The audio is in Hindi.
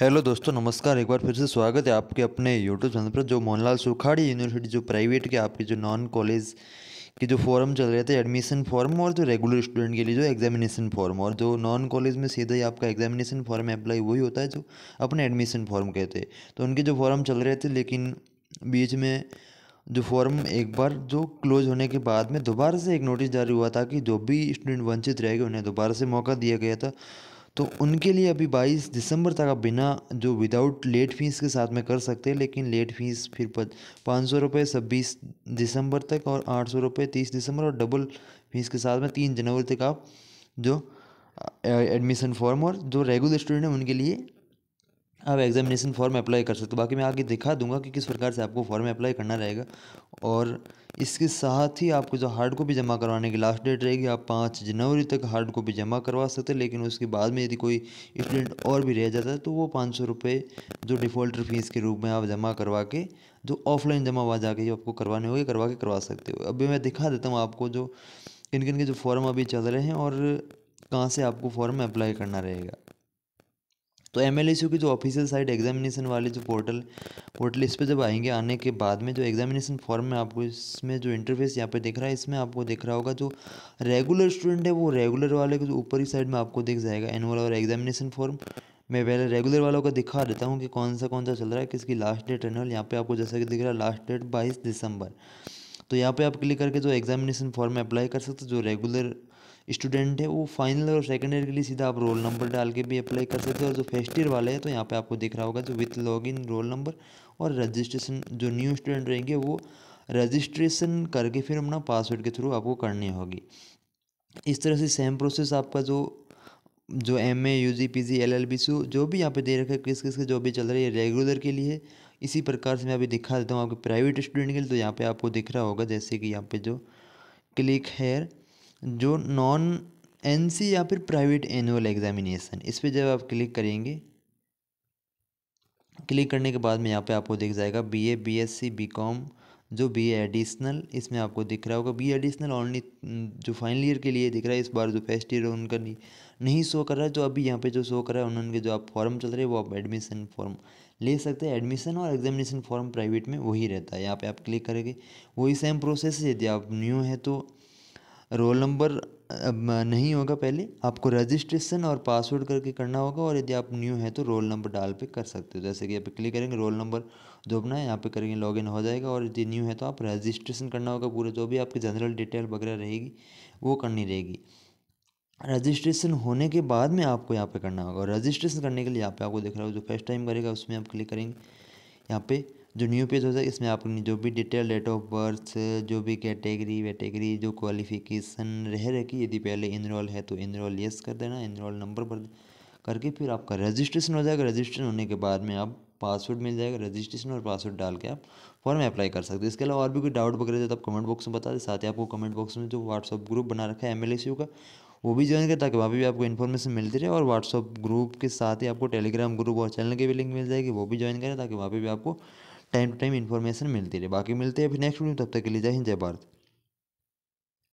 हेलो दोस्तों नमस्कार एक बार फिर से स्वागत है आपके अपने यूट्यूब चैनल पर जो मोहनलाल सुखाड़ी यूनिवर्सिटी जो प्राइवेट के आपके जो नॉन कॉलेज के जो फॉर्म चल रहे थे एडमिशन फॉर्म और जो रेगुलर स्टूडेंट के लिए जो एग्जामिनेशन फॉर्म और जो नॉन कॉलेज में सीधा ही आपका एग्जामिनेशन फॉर्म अप्लाई वही होता है जो अपने एडमिशन फॉर्म कहते हैं तो उनके जो फॉर्म चल रहे थे लेकिन बीच में जो फॉर्म एक बार जो क्लोज होने के बाद में दोबारा से एक नोटिस जारी हुआ था कि जो भी स्टूडेंट वंचित रहेगा उन्हें दोबारा से मौका दिया गया था तो उनके लिए अभी 22 दिसंबर तक आप बिना जो विदाउट लेट फीस के साथ में कर सकते हैं लेकिन लेट फीस फिर पाँच सौ रुपये छब्बीस दिसंबर तक और आठ सौ रुपये तीस दिसंबर और डबल फीस के साथ में तीन जनवरी तक आप जो एडमिशन फॉर्म और जो रेगुलर स्टूडेंट हैं उनके लिए आप एग्जामिनेशन फॉर्म अप्लाई कर सकते हो बाकी मैं आगे दिखा दूंगा कि किस प्रकार से आपको फॉर्म अप्लाई करना रहेगा और इसके साथ ही आपको जो हार्ड कॉपी जमा करवाने की लास्ट डेट रहेगी आप पाँच जनवरी तक हार्ड कॉपी जमा करवा सकते हैं लेकिन उसके बाद में यदि कोई स्टूडेंट और भी रह जाता है तो वो पाँच सौ रुपये जो डिफ़ॉल्टर फीस के रूप में आप जमा करवा के जो ऑफलाइन जमा वहाँ जाके जो आपको करवाने होगी करवा के करवा सकते हो अभी मैं दिखा देता हूँ आपको जो किन किन के जो फॉर्म अभी चल रहे हैं और कहाँ से आपको फॉर्म अप्लाई करना रहेगा तो एम एल की जो ऑफिशियल साइट एग्जामिनेशन वाले जो पोर्टल पोर्टल इस पर जब आएंगे आने के बाद में जो एग्जामिनेशन फॉर्म में आपको इसमें जो इंटरफेस यहाँ पे देख रहा है इसमें आपको देख रहा होगा जो रेगुलर स्टूडेंट है वो रेगुलर वाले के जो ऊपर ही साइड में आपको दिख जाएगा एनुअल और एग्जामिनेशन फॉर्म मैं पहले रेगुलर वालों का दिखा देता हूँ कि कौन सा कौन सा चल रहा है किसकी लास्ट डेट एनुअल यहाँ पे आपको जैसा कि दिख रहा है लास्ट डेट बाईस दिसंबर तो यहाँ पे आप क्लिक करके जो एग्जामिनेशन फॉर्म में अप्लाई कर सकते हो जो रेगुलर स्टूडेंट है वो फाइनल और सेकेंड ईयर के लिए सीधा आप रोल नंबर डाल के भी अप्लाई कर सकते हो और जो फर्स्ट ईयर वाले हैं तो यहाँ पे आपको दिख रहा होगा जो with log in roll number और रजिस्ट्रेशन जो न्यू स्टूडेंट रहेंगे वो रजिस्ट्रेशन करके फिर अपना पासवर्ड के थ्रू आपको करनी होगी इस तरह से सेम प्रोसेस आपका जो जो M A U G P G L L B सू जो भी यहाँ पे दे रखा है किस किस के जो भी चल रहा है रेगुलर के लिए इसी प्रकार से मैं अभी दिखा देता हूँ आपके प्राइवेट स्टूडेंट के लिए तो यहाँ पे आपको दिख रहा होगा जैसे कि यहाँ पे जो क्लिक हेयर जो नॉन एन या फिर प्राइवेट एनुअल एग्जामिनेशन इस पर जब आप क्लिक करेंगे क्लिक करने के बाद में यहाँ पे आपको दिख जाएगा B A B S C B com जो बी एडिशनल इसमें आपको दिख रहा होगा बी एडिशनल ऑनली जो फाइनल ईयर के लिए दिख रहा है इस बार जो फर्स्ट ईयर उनका नहीं, नहीं शो कर रहा है जो अभी यहाँ पे जो शो कर रहा है उन्होंने जो आप फॉर्म चल रहे हैं वो आप एडमिशन फॉर्म ले सकते हैं एडमिशन और एग्जामिनेशन फॉर्म प्राइवेट में वही रहता है यहाँ पे आप क्लिक करेंगे वही सेम प्रोसेस है यदि आप न्यू है तो रोल नंबर नहीं होगा पहले आपको रजिस्ट्रेशन और पासवर्ड करके करना होगा और यदि आप न्यू हैं तो रोल नंबर डाल पे कर सकते हो जैसे कि यहाँ पे क्लिक करेंगे रोल नंबर जो अपना है यहाँ पे करेंगे लॉगिन हो जाएगा और यदि न्यू है तो आप रजिस्ट्रेशन करना होगा पूरा जो भी आपकी जनरल डिटेल वगैरह रहेगी वो करनी रहेगी रजिस्ट्रेशन होने के बाद में आपको यहाँ पे करना होगा और रजिस्ट्रेशन करने के लिए यहाँ पे आपको देख रहा हो जो फर्स्ट टाइम करेगा उसमें आप क्लिक करेंगे यहाँ पे जो न्यू पेज होता है इसमें आप जो भी डिटेल डेट ऑफ बर्थ जो भी कैटेगरी वैटेगरी जो क्वालिफिकेशन रह रखी यदि पहले इनरोल है तो इनरोल येस कर देना इनरोल नंबर पर करके फिर आपका रजिस्ट्रेशन हो जाएगा रजिस्ट्रेशन होने के बाद में आप पासवर्ड मिल जाएगा रजिस्ट्रेशन और पासवर्ड डाल के आप फॉर्म में अप्लाई कर सकते हो इसके अलावा और भी कोई डाउट वगैरह है तो आप कमेंट बॉक्स में बता दें साथ ही आपको कमेंट बॉक्स में जो व्हाट्सअप ग्रुप बना रखा है एम का वो भी ज्वाइन करें ताकि वहाँ पर भी आपको इन्फॉर्मेशन मिलती रहे और व्हाट्सअप ग्रुप के साथ ही आपको टेलीग्राम ग्रुप और चैनल की भी लिंक मिल जाएगी वो भी ज्वाइन करें ताकि वहाँ पर भी आपको टाइम टू टाइम इन्फॉर्मेशन मिलती रहे बाकी मिलते हैं फिर नेक्स्ट वीडियो तब तक के लिए जय हिंद जय भारत